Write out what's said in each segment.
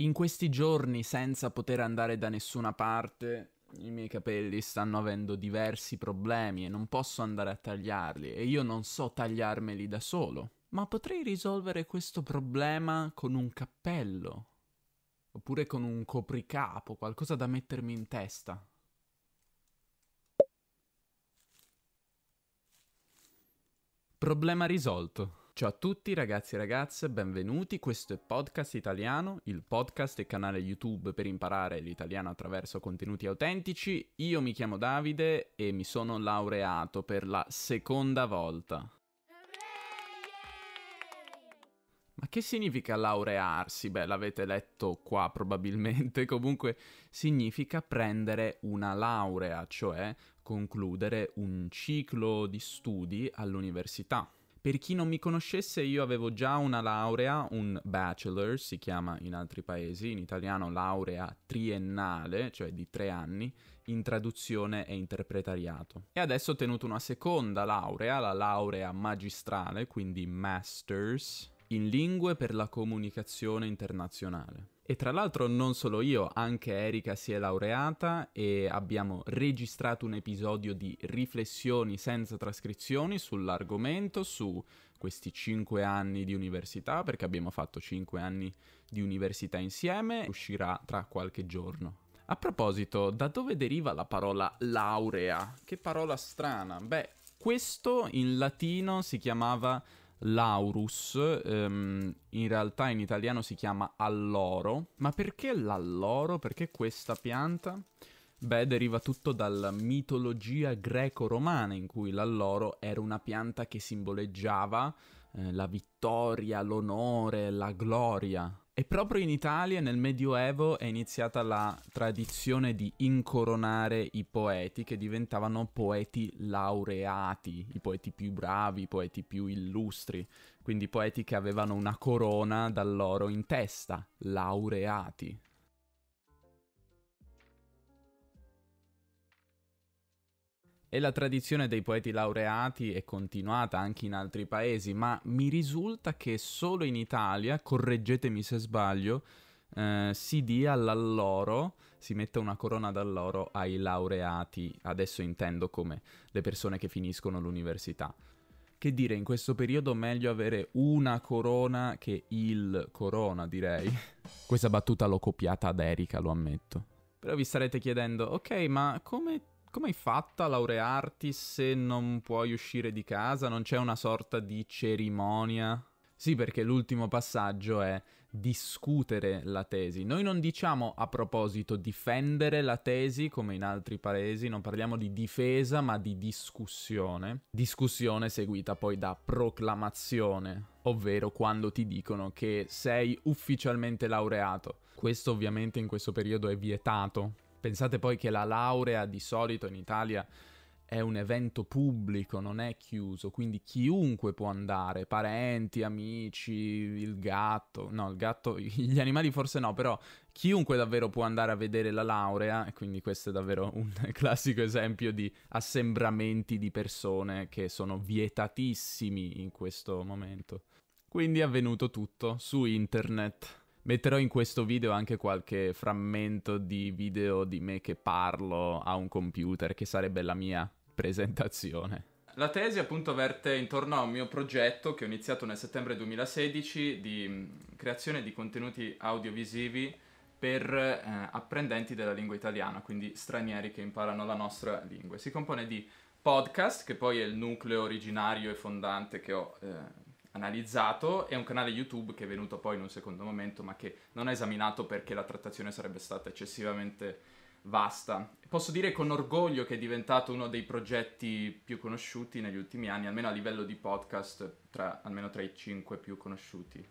In questi giorni, senza poter andare da nessuna parte, i miei capelli stanno avendo diversi problemi e non posso andare a tagliarli e io non so tagliarmeli da solo. Ma potrei risolvere questo problema con un cappello, oppure con un copricapo, qualcosa da mettermi in testa. Problema risolto. Ciao a tutti ragazzi e ragazze, benvenuti, questo è Podcast Italiano, il podcast e canale YouTube per imparare l'italiano attraverso contenuti autentici. Io mi chiamo Davide e mi sono laureato per la seconda volta. Ma che significa laurearsi? Beh, l'avete letto qua probabilmente, comunque significa prendere una laurea, cioè concludere un ciclo di studi all'università. Per chi non mi conoscesse, io avevo già una laurea, un bachelor si chiama in altri paesi, in italiano laurea triennale, cioè di tre anni, in traduzione e interpretariato. E adesso ho tenuto una seconda laurea, la laurea magistrale, quindi masters, in lingue per la comunicazione internazionale. E tra l'altro non solo io, anche Erika si è laureata e abbiamo registrato un episodio di riflessioni senza trascrizioni sull'argomento, su questi cinque anni di università, perché abbiamo fatto cinque anni di università insieme, uscirà tra qualche giorno. A proposito, da dove deriva la parola laurea? Che parola strana. Beh, questo in latino si chiamava Laurus, ehm, in realtà in italiano si chiama alloro. Ma perché l'alloro? Perché questa pianta? Beh, deriva tutto dalla mitologia greco-romana in cui l'alloro era una pianta che simboleggiava eh, la vittoria, l'onore, la gloria. E proprio in Italia nel Medioevo è iniziata la tradizione di incoronare i poeti che diventavano poeti laureati, i poeti più bravi, i poeti più illustri, quindi poeti che avevano una corona dall'oro in testa, laureati. E la tradizione dei poeti laureati è continuata anche in altri paesi, ma mi risulta che solo in Italia, correggetemi se sbaglio, eh, si dia l'alloro, si metta una corona d'alloro ai laureati, adesso intendo come le persone che finiscono l'università. Che dire, in questo periodo meglio avere una corona che il corona, direi. Questa battuta l'ho copiata ad Erika, lo ammetto. Però vi starete chiedendo, ok, ma come come hai fatto a laurearti se non puoi uscire di casa? Non c'è una sorta di cerimonia? Sì, perché l'ultimo passaggio è discutere la tesi. Noi non diciamo a proposito difendere la tesi come in altri paesi, non parliamo di difesa ma di discussione. Discussione seguita poi da proclamazione, ovvero quando ti dicono che sei ufficialmente laureato. Questo ovviamente in questo periodo è vietato Pensate poi che la laurea di solito in Italia è un evento pubblico, non è chiuso, quindi chiunque può andare, parenti, amici, il gatto, no, il gatto, gli animali forse no, però chiunque davvero può andare a vedere la laurea, e quindi questo è davvero un classico esempio di assembramenti di persone che sono vietatissimi in questo momento. Quindi è avvenuto tutto su internet. Metterò in questo video anche qualche frammento di video di me che parlo a un computer, che sarebbe la mia presentazione. La tesi appunto verte intorno a un mio progetto che ho iniziato nel settembre 2016 di mm, creazione di contenuti audiovisivi per eh, apprendenti della lingua italiana, quindi stranieri che imparano la nostra lingua. Si compone di podcast, che poi è il nucleo originario e fondante che ho eh, analizzato e un canale YouTube che è venuto poi in un secondo momento ma che non ha esaminato perché la trattazione sarebbe stata eccessivamente vasta. Posso dire con orgoglio che è diventato uno dei progetti più conosciuti negli ultimi anni, almeno a livello di podcast, tra, almeno tra i cinque più conosciuti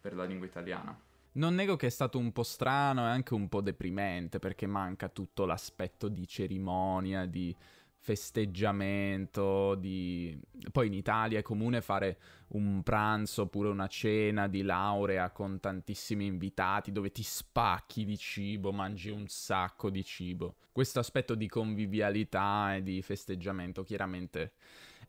per la lingua italiana. Non nego che è stato un po' strano e anche un po' deprimente perché manca tutto l'aspetto di cerimonia, di festeggiamento di... Poi in Italia è comune fare un pranzo oppure una cena di laurea con tantissimi invitati dove ti spacchi di cibo, mangi un sacco di cibo. Questo aspetto di convivialità e di festeggiamento chiaramente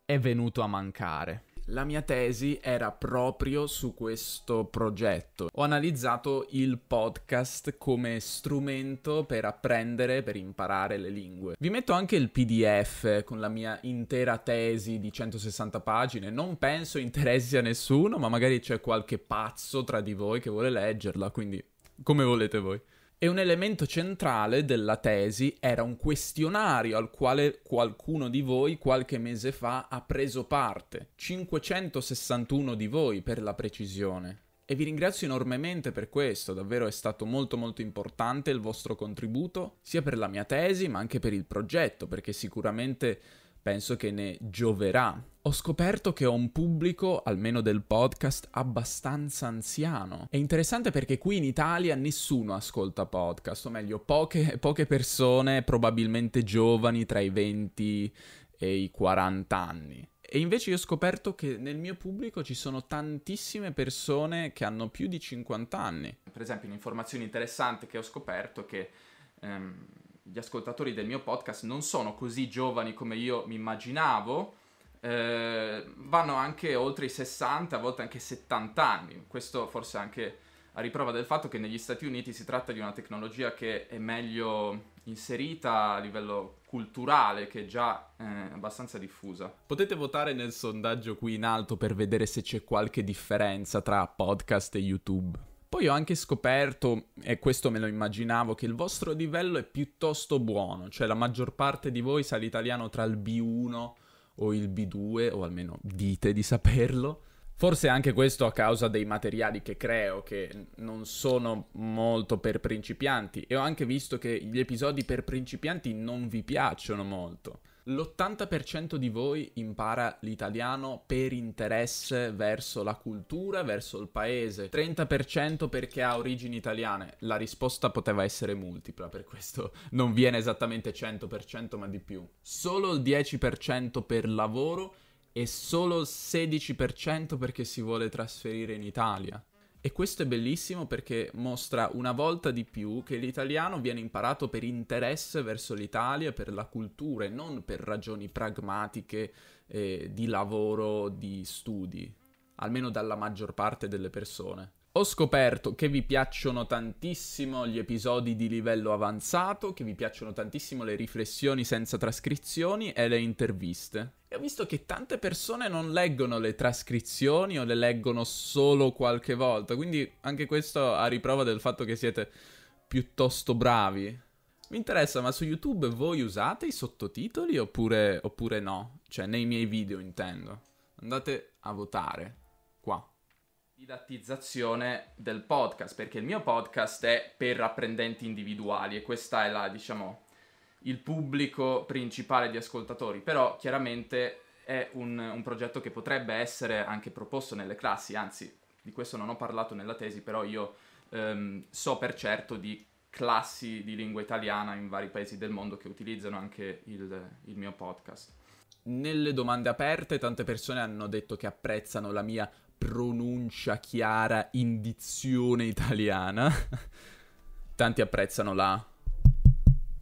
è venuto a mancare. La mia tesi era proprio su questo progetto. Ho analizzato il podcast come strumento per apprendere, per imparare le lingue. Vi metto anche il PDF con la mia intera tesi di 160 pagine. Non penso interessi a nessuno, ma magari c'è qualche pazzo tra di voi che vuole leggerla, quindi come volete voi. E un elemento centrale della tesi era un questionario al quale qualcuno di voi qualche mese fa ha preso parte, 561 di voi per la precisione. E vi ringrazio enormemente per questo, davvero è stato molto molto importante il vostro contributo, sia per la mia tesi ma anche per il progetto, perché sicuramente penso che ne gioverà. Ho scoperto che ho un pubblico, almeno del podcast, abbastanza anziano. È interessante perché qui in Italia nessuno ascolta podcast, o meglio, poche, poche persone, probabilmente giovani tra i 20 e i 40 anni. E invece io ho scoperto che nel mio pubblico ci sono tantissime persone che hanno più di 50 anni. Per esempio, un'informazione interessante che ho scoperto è che ehm, gli ascoltatori del mio podcast non sono così giovani come io mi immaginavo, eh, vanno anche oltre i 60, a volte anche 70 anni. Questo forse anche a riprova del fatto che negli Stati Uniti si tratta di una tecnologia che è meglio inserita a livello culturale che è già eh, abbastanza diffusa. Potete votare nel sondaggio qui in alto per vedere se c'è qualche differenza tra podcast e YouTube. Poi ho anche scoperto, e questo me lo immaginavo, che il vostro livello è piuttosto buono, cioè la maggior parte di voi sa l'italiano tra il B1 o il B2, o almeno dite di saperlo, Forse anche questo a causa dei materiali che creo, che non sono molto per principianti. E ho anche visto che gli episodi per principianti non vi piacciono molto. L'80% di voi impara l'italiano per interesse verso la cultura, verso il paese, 30% perché ha origini italiane. La risposta poteva essere multipla, per questo non viene esattamente 100%, ma di più. Solo il 10% per lavoro e solo il 16% perché si vuole trasferire in Italia. E questo è bellissimo perché mostra una volta di più che l'italiano viene imparato per interesse verso l'Italia, per la cultura e non per ragioni pragmatiche eh, di lavoro, di studi, almeno dalla maggior parte delle persone. Ho scoperto che vi piacciono tantissimo gli episodi di livello avanzato, che vi piacciono tantissimo le riflessioni senza trascrizioni e le interviste. E ho visto che tante persone non leggono le trascrizioni o le leggono solo qualche volta, quindi anche questo a riprova del fatto che siete piuttosto bravi. Mi interessa, ma su YouTube voi usate i sottotitoli oppure, oppure no? Cioè nei miei video intendo. Andate a votare qua didattizzazione del podcast, perché il mio podcast è per apprendenti individuali e questa è la, diciamo, il pubblico principale di ascoltatori, però chiaramente è un, un progetto che potrebbe essere anche proposto nelle classi, anzi di questo non ho parlato nella tesi, però io ehm, so per certo di classi di lingua italiana in vari paesi del mondo che utilizzano anche il, il mio podcast. Nelle domande aperte tante persone hanno detto che apprezzano la mia pronuncia chiara, indizione italiana. Tanti apprezzano la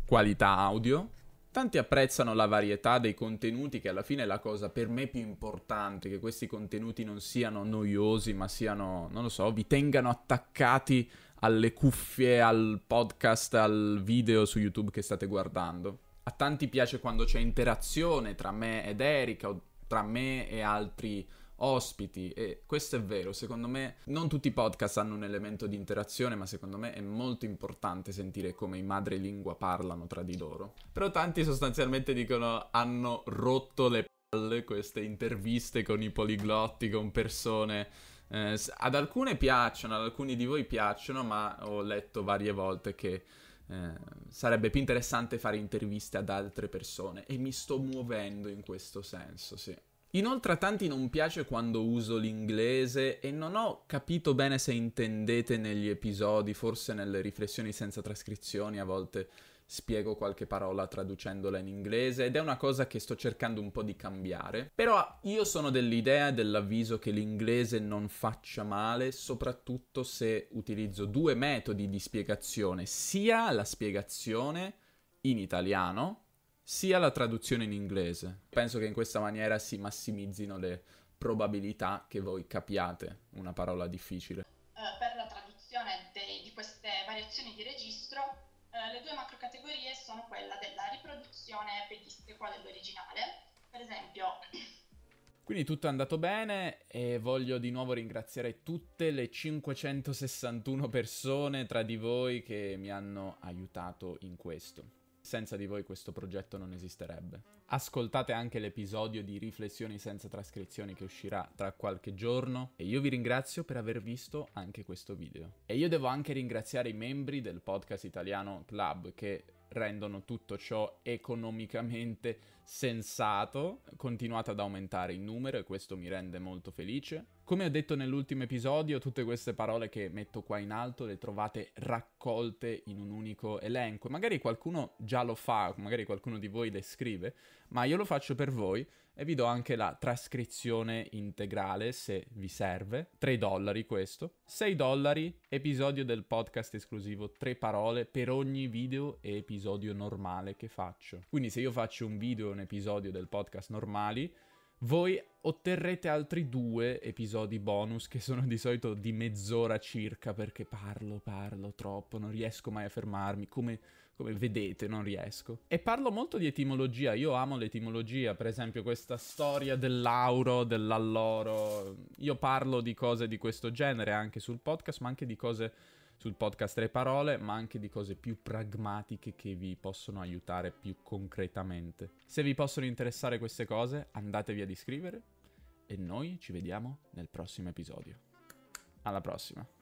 qualità audio. Tanti apprezzano la varietà dei contenuti, che alla fine è la cosa per me più importante, che questi contenuti non siano noiosi, ma siano, non lo so, vi tengano attaccati alle cuffie, al podcast, al video su YouTube che state guardando. A tanti piace quando c'è interazione tra me ed Erika o tra me e altri ospiti e questo è vero, secondo me non tutti i podcast hanno un elemento di interazione, ma secondo me è molto importante sentire come i madrelingua parlano tra di loro. Però tanti sostanzialmente dicono hanno rotto le palle queste interviste con i poliglotti, con persone eh, ad alcune piacciono, ad alcuni di voi piacciono, ma ho letto varie volte che eh, sarebbe più interessante fare interviste ad altre persone e mi sto muovendo in questo senso, sì. Inoltre a tanti non piace quando uso l'inglese e non ho capito bene se intendete negli episodi, forse nelle riflessioni senza trascrizioni a volte spiego qualche parola traducendola in inglese ed è una cosa che sto cercando un po' di cambiare. Però io sono dell'idea e dell'avviso che l'inglese non faccia male, soprattutto se utilizzo due metodi di spiegazione, sia la spiegazione in italiano, sia la traduzione in inglese. Penso che in questa maniera si massimizzino le probabilità che voi capiate una parola difficile. Uh, per la traduzione dei, di queste variazioni di registro, uh, le due macrocategorie sono quella della riproduzione pedissequa dell'originale, per esempio quindi tutto è andato bene e voglio di nuovo ringraziare tutte le 561 persone tra di voi che mi hanno aiutato in questo. Senza di voi questo progetto non esisterebbe. Ascoltate anche l'episodio di Riflessioni senza trascrizioni che uscirà tra qualche giorno e io vi ringrazio per aver visto anche questo video. E io devo anche ringraziare i membri del podcast italiano Club che rendono tutto ciò economicamente sensato. Continuate ad aumentare in numero e questo mi rende molto felice. Come ho detto nell'ultimo episodio, tutte queste parole che metto qua in alto le trovate raccolte in un unico elenco. Magari qualcuno già lo fa, magari qualcuno di voi le scrive, ma io lo faccio per voi e vi do anche la trascrizione integrale se vi serve, 3 dollari questo, 6 dollari episodio del podcast esclusivo, 3 parole per ogni video e episodio normale che faccio. Quindi se io faccio un video e un episodio del podcast normali, voi otterrete altri due episodi bonus che sono di solito di mezz'ora circa perché parlo, parlo troppo, non riesco mai a fermarmi, come, come, vedete non riesco. E parlo molto di etimologia, io amo l'etimologia, per esempio questa storia dell'auro, dell'alloro, io parlo di cose di questo genere anche sul podcast ma anche di cose sul podcast Tre Parole, ma anche di cose più pragmatiche che vi possono aiutare più concretamente. Se vi possono interessare queste cose, andatevi ad iscrivere e noi ci vediamo nel prossimo episodio. Alla prossima!